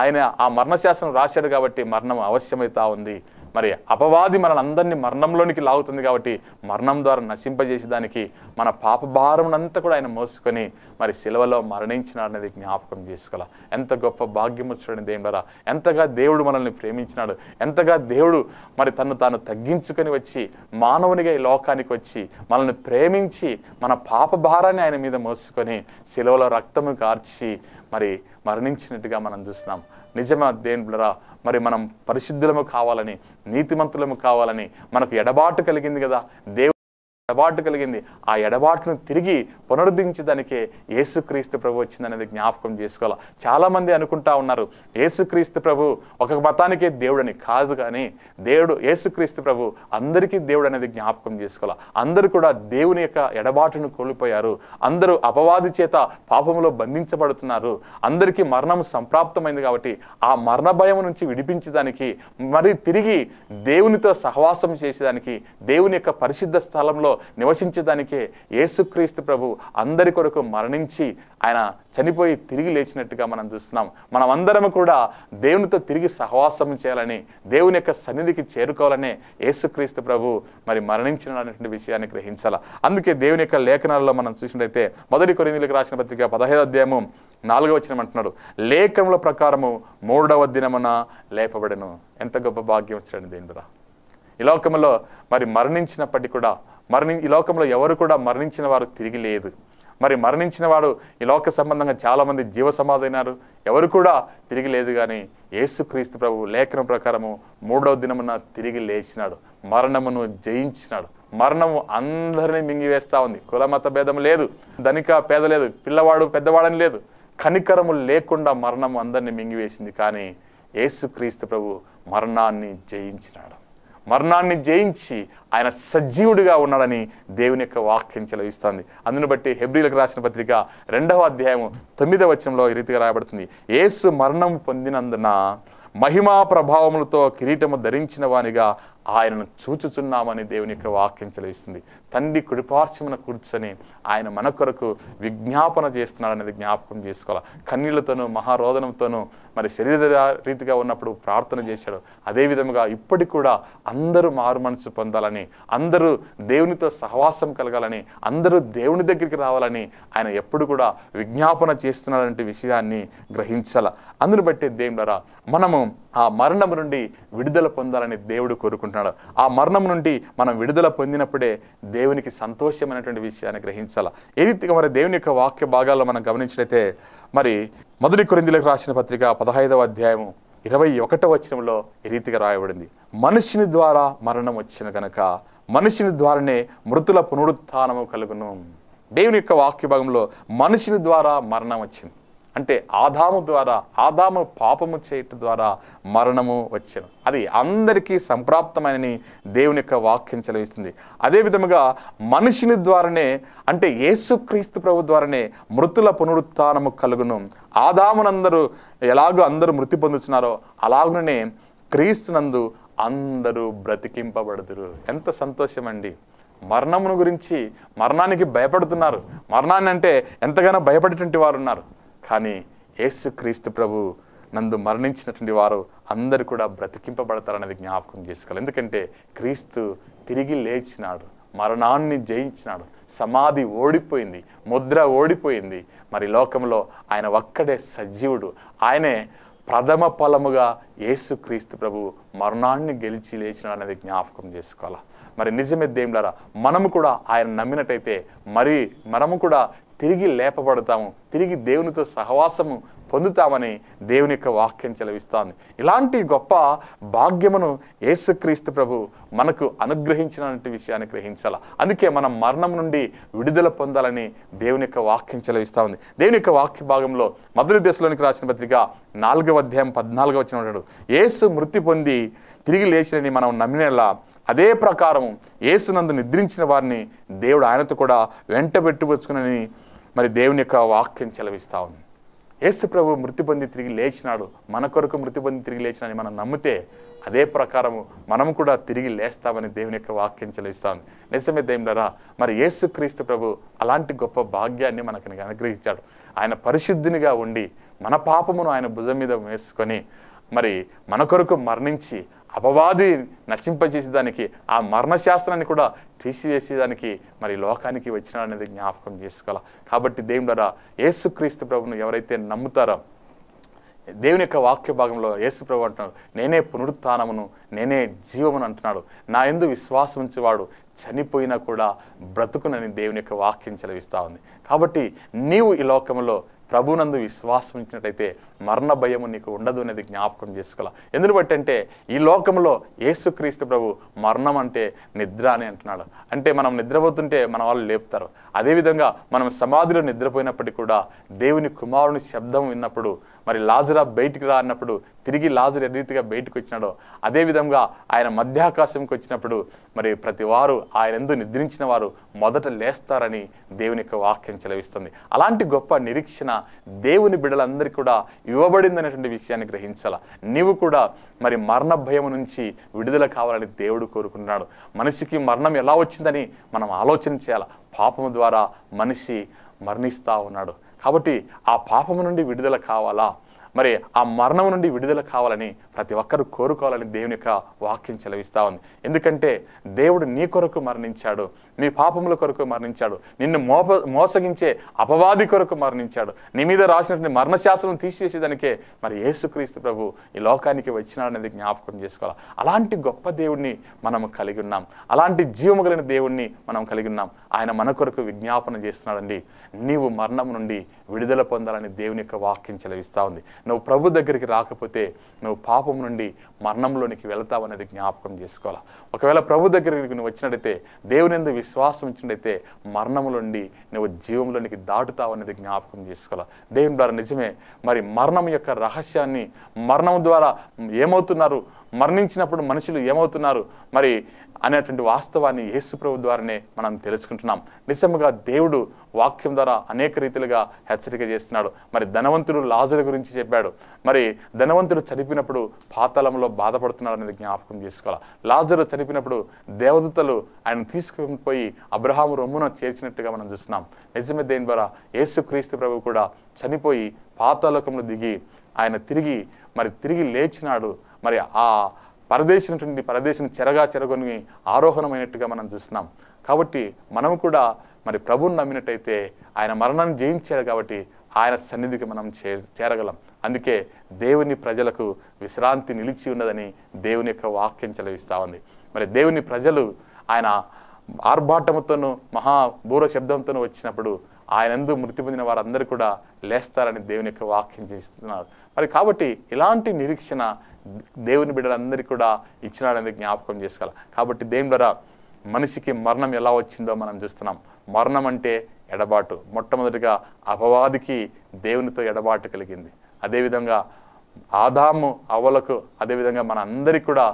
ఆయన ఆ మరణశాస్త్రం రాశాడు కాబట్టి మరణం అవశ్యమైతా ఉంది మరి అపవాది మనల్ని అందరినీ మరణంలోనికి లాగుతుంది కాబట్టి మరణం ద్వారా నశింపజేసి దానికి మన పాపభారమునంతా కూడా ఆయన మోసుకొని మరి మరణించినాడు మరణించినాడనేది జ్ఞాపకం చేసుకోవాలి ఎంత గొప్ప భాగ్యము దేవుని ద్వారా ఎంతగా దేవుడు మనల్ని ప్రేమించినాడు ఎంతగా దేవుడు మరి తను తాను తగ్గించుకొని వచ్చి మానవునిగా ఈ లోకానికి వచ్చి మనల్ని ప్రేమించి మన పాపభారాన్ని ఆయన మీద మోసుకొని శిలవలో రక్తము కార్చి మరి మరణించినట్టుగా మనం చూస్తున్నాం నిజమా దేవులరా మరి మనం పరిశుద్ధులము కావాలని నీతిమంతులము కావాలని మనకు ఎడబాటు కలిగింది కదా దేవుడు ఎడబాటు కలిగింది ఆ ఎడబాటును తిరిగి పునరుద్ధరించడానికే ఏసుక్రీస్తు ప్రభు వచ్చిందనేది జ్ఞాపకం చేసుకోవాలి చాలామంది అనుకుంటా ఉన్నారు ఏసుక్రీస్తు ప్రభు ఒక మతానికే దేవుడని కాదు కానీ దేవుడు ఏసుక్రీస్తు ప్రభు అందరికీ దేవుడు అనేది జ్ఞాపకం చేసుకోవాలి అందరూ కూడా దేవుని యొక్క ఎడబాటును కోల్పోయారు అందరూ అపవాది చేత పాపంలో బంధించబడుతున్నారు అందరికీ మరణం సంప్రాప్తమైంది కాబట్టి ఆ మరణ భయం నుంచి విడిపించడానికి మరి తిరిగి దేవునితో సహవాసం చేసేదానికి దేవుని యొక్క పరిశుద్ధ స్థలంలో నివసించడానికే యేసుక్రీస్తు ప్రభు అందరి కొరకు మరణించి ఆయన చనిపోయి తిరిగి లేచినట్టుగా మనం చూస్తున్నాం మనం అందరం కూడా దేవునితో తిరిగి సహవాసం చేయాలని దేవుని యొక్క సన్నిధికి చేరుకోవాలనే యేసుక్రీస్తు ప్రభు మరి మరణించిన అనేటువంటి విషయాన్ని గ్రహించాల అందుకే దేవుని యొక్క లేఖనాలలో మనం చూసినట్టయితే మొదటి కొరిందులకు రాసిన పత్రిక పదహైదు అధ్యాయము నాలుగవ వచ్చిన అంటున్నాడు లేఖనముల ప్రకారము మూడవ దినమున లేపబడను ఎంత గొప్ప భాగ్యం వచ్చాడు ద్వారా ఈ లోకంలో మరి మరణించినప్పటికీ కూడా మరణి ఈ లోకంలో ఎవరు కూడా మరణించిన వారు తిరిగి లేదు మరి మరణించిన వాడు ఈ లోక సంబంధంగా చాలామంది జీవ సమాధైనారు ఎవరు కూడా తిరిగి లేదు కానీ యేసుక్రీస్తు ప్రభు లేఖనం ప్రకారము మూడవ దినమున తిరిగి లేచినాడు మరణమును జయించినాడు మరణము అందరినీ మింగివేస్తూ ఉంది కులమత భేదం లేదు ధనిక పేద లేదు పిల్లవాడు పెద్దవాడని లేదు కనికరము లేకుండా మరణము అందరినీ మింగివేసింది కానీ యేసుక్రీస్తు ప్రభు మరణాన్ని జయించినాడు మరణాన్ని జయించి ఆయన సజీవుడిగా ఉన్నాడని దేవుని యొక్క వాక్యం చెలవిస్తుంది అందును బట్టి హెబ్రిలకు రాసిన పత్రిక రెండవ అధ్యాయము తొమ్మిదవ వచనంలో ఈ రీతిగా రాయబడుతుంది ఏసు మరణం పొందినందున మహిమా ప్రభావములతో కిరీటము ధరించిన వానిగా ఆయనను చూచుచున్నామని దేవుని యొక్క వాక్యం చెలవిస్తుంది తండ్రి కుడిపార్శ్వమున కూర్చొని ఆయన మన కొరకు విజ్ఞాపన చేస్తున్నాడనేది జ్ఞాపకం చేసుకోవాలి కన్నీళ్లతోనూ మహారోదనంతోనూ మరి శరీర రీతిగా ఉన్నప్పుడు ప్రార్థన చేశాడు అదేవిధముగా ఇప్పటికి కూడా అందరూ మారు మనసు పొందాలని అందరూ దేవునితో సహవాసం కలగాలని అందరూ దేవుని దగ్గరికి రావాలని ఆయన ఎప్పుడు కూడా విజ్ఞాపన చేస్తున్నాడంటే విషయాన్ని గ్రహించాల అందును బట్టి దేవుడారా మనము ఆ మరణం నుండి విడుదల పొందాలని దేవుడు కోరుకుంటున్నాడు ఆ మరణం నుండి మనం విడుదల పొందినప్పుడే దేవునికి సంతోషమైనటువంటి విషయాన్ని గ్రహించాలి ఏ రీతిగా మరి దేవుని యొక్క వాక్య భాగాల్లో మనం గమనించినైతే మరి మొదటి కొరిందులకు రాసిన పత్రిక పదహైదవ అధ్యాయము ఇరవై ఒకటవ వచ్చినంలో ఈ రీతిగా రాయబడింది మనిషిని ద్వారా మరణం వచ్చిన కనుక మనిషిని ద్వారానే మృతుల పునరుత్నము కలుగును దేవుని యొక్క వాక్య భాగంలో మనిషిని ద్వారా మరణం వచ్చింది అంటే ఆదాము ద్వారా ఆదాము పాపము చేయటం ద్వారా మరణము వచ్చను అది అందరికీ సంప్రాప్తమైనని దేవుని యొక్క వాక్యం చెలవిస్తుంది అదేవిధముగా మనిషిని ద్వారానే అంటే యేసుక్రీస్తు ప్రభు ద్వారానే మృతుల పునరుత్నము కలుగును ఆదామునందరూ ఎలాగో అందరూ మృతి పొందుతున్నారో అలాగనే క్రీస్తునందు అందరూ బ్రతికింపబడదురు ఎంత సంతోషం అండి మరణమును గురించి మరణానికి భయపడుతున్నారు మరణాన్ని అంటే ఎంతగానో భయపడేటువంటి వారు ఉన్నారు కానీ ఏసుక్రీస్తు ప్రభు నందు మరణించినటువంటి వారు అందరు కూడా బ్రతికింపబడతారనేది జ్ఞాపకం చేసుకోవాలి ఎందుకంటే క్రీస్తు తిరిగి లేచినాడు మరణాన్ని జయించినాడు సమాధి ఓడిపోయింది ముద్ర ఓడిపోయింది మరి లోకంలో ఆయన ఒక్కడే సజీవుడు ఆయనే ప్రథమ ఫలముగా క్రీస్తు ప్రభు మరణాన్ని గెలిచి లేచినాడు అనేది జ్ఞాపకం చేసుకోవాలి మరి నిజమే దేవుడారా మనము కూడా ఆయన నమ్మినట్టయితే మరి మనము కూడా తిరిగి లేపబడతాము తిరిగి దేవునితో సహవాసము పొందుతామని దేవుని యొక్క వాక్యం చెలవిస్తాను ఇలాంటి గొప్ప భాగ్యమును యేసుక్రీస్తు ప్రభు మనకు అనుగ్రహించిన విషయాన్ని గ్రహించాలి అందుకే మనం మరణం నుండి విడుదల పొందాలని దేవుని యొక్క వాక్యం చెలవిస్తా ఉంది దేవుని యొక్క వాక్య భాగంలో మధుర దేశంలోనికి రాసిన పత్రిక నాలుగవ అధ్యాయం పద్నాలుగు వచ్చిన ఉంటాడు యేసు మృతి పొంది తిరిగి లేచినని మనం నమ్మినలా అదే ప్రకారం ఏసునందు నిద్రించిన వారిని దేవుడు ఆయనతో కూడా వెంట పెట్టుకొచ్చుకునని మరి దేవుని యొక్క వాక్యం చెలవిస్తూ ఉంది యేసు ప్రభు మృతి పొంది తిరిగి లేచినాడు మన కొరకు మృతి పొంది తిరిగి లేచినాడని మనం నమ్మితే అదే ప్రకారము మనం కూడా తిరిగి లేస్తామని దేవుని యొక్క వాక్యం చెలవిస్తాం నిజమే దేవుడరా మరి క్రీస్తు ప్రభు అలాంటి గొప్ప భాగ్యాన్ని మనకు అనుగ్రహించాడు ఆయన పరిశుద్ధినిగా ఉండి మన పాపమును ఆయన భుజం మీద వేసుకొని మరి మన కొరకు మరణించి అపవాది నశింపజేసేదానికి ఆ మరణశాస్త్రాన్ని కూడా తీసివేసేదానికి మరి లోకానికి వచ్చినాడనేది జ్ఞాపకం చేసుకోవాలి కాబట్టి దేవుని ద్వారా యేసుక్రీస్తు ప్రభును ఎవరైతే నమ్ముతారో దేవుని యొక్క వాక్య భాగంలో యేసుప్రభు అంటున్నాడు నేనే పునరుత్నమును నేనే జీవమును అంటున్నాడు నా ఎందు విశ్వాసం వాడు చనిపోయినా కూడా బ్రతుకునని దేవుని యొక్క వాక్యం చదివిస్తూ ఉంది కాబట్టి నీవు ఈ లోకంలో ప్రభునందు విశ్వాసం ఇచ్చినట్టయితే మరణ భయము నీకు ఉండదు అనేది జ్ఞాపకం చేసుకోవాలి ఎందుని బట్టి అంటే ఈ లోకంలో ఏసుక్రీస్తు ప్రభు మరణం అంటే నిద్ర అని అంటున్నాడు అంటే మనం నిద్రపోతుంటే మన వాళ్ళు లేపుతారు అదేవిధంగా మనం సమాధిలో నిద్రపోయినప్పటికీ కూడా దేవుని కుమారుని శబ్దం విన్నప్పుడు మరి లాజరా బయటికి రా అన్నప్పుడు తిరిగి లాజర్ ఏ రీతిగా బయటకు వచ్చినాడో అదేవిధంగా ఆయన మధ్యాకాశంకి వచ్చినప్పుడు మరి ప్రతి వారు ఆయన ఎందు నిద్రించిన వారు మొదట లేస్తారని దేవుని యొక్క వాక్యం చెలవిస్తుంది అలాంటి గొప్ప నిరీక్షణ దేవుని బిడలందరికీ కూడా ఇవ్వబడింది అనేటువంటి విషయాన్ని గ్రహించాల నీవు కూడా మరి మరణ భయం నుంచి విడుదల కావాలని దేవుడు కోరుకున్నాడు మనిషికి మరణం ఎలా వచ్చిందని మనం ఆలోచన చేయాలి పాపము ద్వారా మనిషి మరణిస్తూ ఉన్నాడు కాబట్టి ఆ పాపము నుండి విడుదల కావాలా మరి ఆ మరణం నుండి విడుదల కావాలని ప్రతి ఒక్కరు కోరుకోవాలని దేవుని యొక్క వాక్యం చెలవిస్తూ ఉంది ఎందుకంటే దేవుడు నీ కొరకు మరణించాడు నీ పాపముల కొరకు మరణించాడు నిన్ను మోప మోసగించే అపవాది కొరకు మరణించాడు నీ మీద రాసినటువంటి మరణశాస్త్రం తీసివేసేదానికే మరి యేసుక్రీస్తు ప్రభు ఈ లోకానికి వచ్చినాడనేది జ్ఞాపకం చేసుకోవాలి అలాంటి గొప్ప దేవుడిని మనం కలిగి ఉన్నాం అలాంటి జీవము కలిగిన దేవుణ్ణి మనం కలిగి ఉన్నాం ఆయన మన కొరకు విజ్ఞాపన చేస్తున్నాడండి నీవు మరణం నుండి విడుదల పొందాలని దేవుని యొక్క వాక్యం చెలవిస్తూ ఉంది నువ్వు ప్రభు దగ్గరికి రాకపోతే నువ్వు పాప పాపం నుండి మరణంలోనికి అనేది జ్ఞాపకం చేసుకోవాలి ఒకవేళ ప్రభు దగ్గరికి నువ్వు వచ్చినట్టయితే దేవుని ఎందు విశ్వాసం ఇచ్చినట్టయితే నుండి నువ్వు జీవంలోనికి దాటుతావన్నది జ్ఞాపకం చేసుకోవాలి దేవుని ద్వారా నిజమే మరి మరణం యొక్క రహస్యాన్ని మరణం ద్వారా ఏమవుతున్నారు మరణించినప్పుడు మనుషులు ఏమవుతున్నారు మరి అనేటువంటి వాస్తవాన్ని యేసుప్రభు ద్వారానే మనం తెలుసుకుంటున్నాం నిజంగా దేవుడు వాక్యం ద్వారా అనేక రీతిలుగా హెచ్చరిక చేస్తున్నాడు మరి ధనవంతుడు లాజుల గురించి చెప్పాడు మరి ధనవంతుడు చనిపోయినప్పుడు పాతలంలో బాధపడుతున్నాడు అనేది జ్ఞాపకం చేసుకోవాలి లాజరు చనిపోయినప్పుడు దేవదూతలు ఆయన తీసుకుపోయి అబ్రహాం రొమ్మున చేర్చినట్టుగా మనం చూస్తున్నాం నిజమే దేని ద్వారా యేసుక్రీస్తు ప్రభు కూడా చనిపోయి పాతాళకంలో దిగి ఆయన తిరిగి మరి తిరిగి లేచినాడు మరి ఆ పరదేశినటువంటి పరదేశం చెరగా చెరగొని ఆరోహణమైనట్టుగా మనం చూస్తున్నాం కాబట్టి మనం కూడా మరి ప్రభువుని నమ్మినట్టయితే ఆయన మరణాన్ని జయించాడు కాబట్టి ఆయన సన్నిధికి మనం చే చేరగలం అందుకే దేవుని ప్రజలకు విశ్రాంతి నిలిచి ఉన్నదని దేవుని యొక్క వాక్యం చదివిస్తూ ఉంది మరి దేవుని ప్రజలు ఆయన ఆర్భాటముతోనూ మహాబూర శబ్దంతోనూ వచ్చినప్పుడు ఆయనందు మృతి పొందిన వారందరూ కూడా లేస్తారని దేవుని యొక్క వాక్యం చేస్తున్నారు మరి కాబట్టి ఇలాంటి నిరీక్షణ దేవుని బిడ్డలందరికీ కూడా ఇచ్చినాడని జ్ఞాపకం చేసుకోవాలి కాబట్టి దేవుని ద్వారా మనిషికి మరణం ఎలా వచ్చిందో మనం చూస్తున్నాం మరణం అంటే ఎడబాటు మొట్టమొదటిగా అపవాదికి దేవునితో ఎడబాటు కలిగింది అదేవిధంగా ఆదాము అవలకు అదేవిధంగా మన అందరికీ కూడా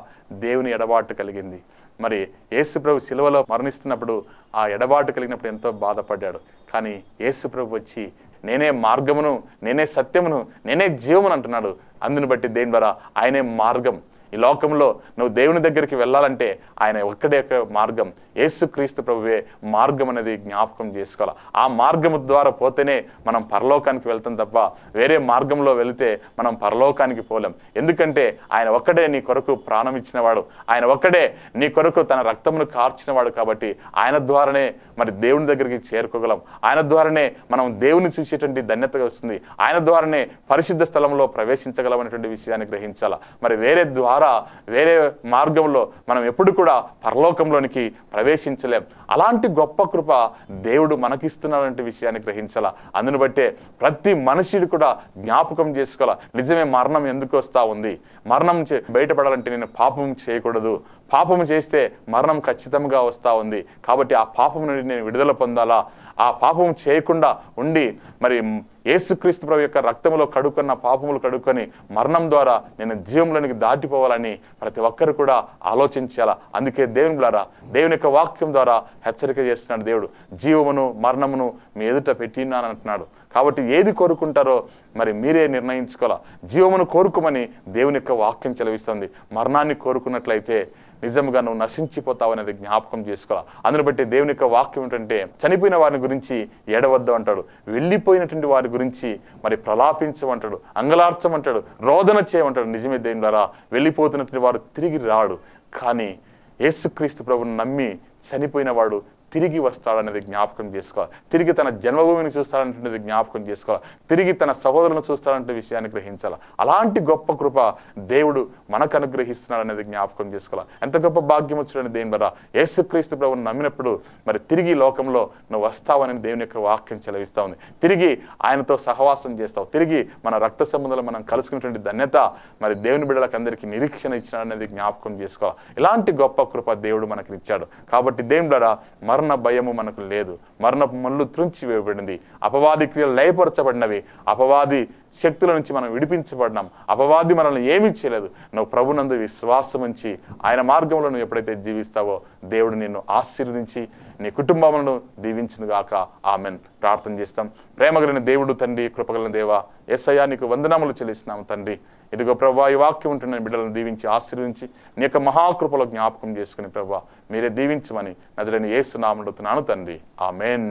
దేవుని ఎడబాటు కలిగింది మరి యేసుప్రభు శిలువలో మరణిస్తున్నప్పుడు ఆ ఎడబాటు కలిగినప్పుడు ఎంతో బాధపడ్డాడు కానీ యేసుప్రభు వచ్చి నేనే మార్గమును నేనే సత్యమును నేనే జీవమును అంటున్నాడు అందుని బట్టి దేని ద్వారా ఆయనే మార్గం ఈ లోకంలో నువ్వు దేవుని దగ్గరికి వెళ్ళాలంటే ఆయన ఒక్కడే ఒక మార్గం ఏసుక్రీస్తు ప్రభువే మార్గం అనేది జ్ఞాపకం చేసుకోవాలి ఆ మార్గము ద్వారా పోతేనే మనం పరలోకానికి వెళ్తాం తప్ప వేరే మార్గంలో వెళితే మనం పరలోకానికి పోలేం ఎందుకంటే ఆయన ఒక్కడే నీ కొరకు ప్రాణం ఇచ్చినవాడు ఆయన ఒక్కడే నీ కొరకు తన రక్తమును కార్చినవాడు కాబట్టి ఆయన ద్వారానే మరి దేవుని దగ్గరికి చేరుకోగలం ఆయన ద్వారానే మనం దేవుని చూసేటువంటి ధన్యత వస్తుంది ఆయన ద్వారానే పరిశుద్ధ స్థలంలో ప్రవేశించగలమనేటువంటి విషయాన్ని గ్రహించాల మరి వేరే ద్వారా ద్వారా వేరే మార్గంలో మనం ఎప్పుడు కూడా పరలోకంలోనికి ప్రవేశించలేం అలాంటి గొప్ప కృప దేవుడు మనకిస్తున్నాడంటే విషయాన్ని గ్రహించాలా అందును బట్టే ప్రతి మనిషిని కూడా జ్ఞాపకం చేసుకోవాలా నిజమే మరణం ఎందుకు వస్తూ ఉంది మరణం బయటపడాలంటే నేను పాపం చేయకూడదు పాపం చేస్తే మరణం ఖచ్చితంగా వస్తూ ఉంది కాబట్టి ఆ పాపం నుండి నేను విడుదల పొందాలా ఆ పాపం చేయకుండా ఉండి మరి ఏసుక్రీస్తు ప్రభు యొక్క రక్తంలో కడుక్కున్న పాపములు కడుక్కొని మరణం ద్వారా నేను జీవంలోనికి దాటిపోవాలని ప్రతి ఒక్కరు కూడా ఆలోచించాలా అందుకే దేవుని ద్వారా దేవుని యొక్క వాక్యం ద్వారా హెచ్చరిక చేస్తున్నాడు దేవుడు జీవమును మరణమును మీ ఎదుట పెట్టినానంటున్నాడు కాబట్టి ఏది కోరుకుంటారో మరి మీరే నిర్ణయించుకోవాలా జీవమును కోరుకోమని దేవుని యొక్క వాక్యం చెలవిస్తుంది మరణాన్ని కోరుకున్నట్లయితే నిజంగా నువ్వు నశించిపోతావు అనేది జ్ఞాపకం చేసుకోవాలి అందును బట్టి దేవుని యొక్క వాక్యం ఏంటంటే చనిపోయిన వారిని గురించి ఏడవద్దు అంటాడు వెళ్ళిపోయినటువంటి వారి గురించి మరి ప్రలాపించమంటాడు అంగలార్చమంటాడు రోదన చేయమంటాడు నిజమే దేని ద్వారా వెళ్ళిపోతున్నటువంటి వారు తిరిగి రాడు కానీ యేసుక్రీస్తు ప్రభుని నమ్మి చనిపోయినవాడు తిరిగి వస్తాడనేది జ్ఞాపకం చేసుకోవాలి తిరిగి తన జన్మభూమిని చూస్తాడనేటువంటిది జ్ఞాపకం చేసుకోవాలి తిరిగి తన సహోదరులను చూస్తాడంటే విషయాన్ని గ్రహించాలి అలాంటి గొప్ప కృప దేవుడు మనకు అనుగ్రహిస్తున్నాడనేది అనేది జ్ఞాపకం చేసుకోవాలి ఎంత గొప్ప భాగ్యం వచ్చాడని దేని బరా యేసుక్రీస్తు ప్రభుని నమ్మినప్పుడు మరి తిరిగి లోకంలో నువ్వు వస్తావని దేవుని యొక్క వాక్యం చెలవిస్తూ ఉంది తిరిగి ఆయనతో సహవాసం చేస్తావు తిరిగి మన రక్త సంబంధాలు మనం కలుసుకున్నటువంటి ధన్యత మరి దేవుని బిడ్డలకు అందరికీ నిరీక్షణ ఇచ్చినాడనేది జ్ఞాపకం చేసుకోవాలి ఇలాంటి గొప్ప కృప దేవుడు మనకి ఇచ్చాడు కాబట్టి దేవుని దేవుడు మర మరణ భయము మనకు లేదు మరణపు మళ్ళు త్రుంచి వేయబడింది అపవాది క్రియలు లయపరచబడినవి అపవాది శక్తుల నుంచి మనం విడిపించబడినాం అపవాది మనల్ని ఏమీ చేయలేదు నువ్వు ప్రభునందు విశ్వాసం ఉంచి ఆయన మార్గంలో నువ్వు ఎప్పుడైతే జీవిస్తావో దేవుడు నిన్ను ఆశీర్వదించి నీ కుటుంబములను దీవించునుగాక ఆమెన్ ప్రార్థన చేస్తాం ప్రేమగలిగిన దేవుడు తండ్రి కృపగలిన దేవ అయ్యా నీకు వందనాములు చెల్లిస్తున్నాము తండ్రి ఇదిగో ప్రభా ఈ వాక్యం ఉంటున్న బిడ్డలను దీవించి ఆశీర్వించి నీ యొక్క మహాకృపలో జ్ఞాపకం చేసుకుని ప్రభా మీరే దీవించమని నదులని ఏసునామడుతున్నాను తండ్రి ఆ మేన్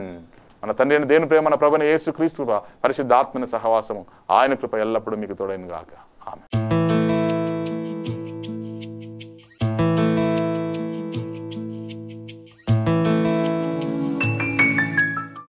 మన తండ్రి అయిన దేని ప్రేమ ప్రభని ఏసు క్రీస్తు పరిశుద్ధాత్మని సహవాసము ఆయన కృప ఎల్లప్పుడూ మీకు తోడైన గాక ఆమె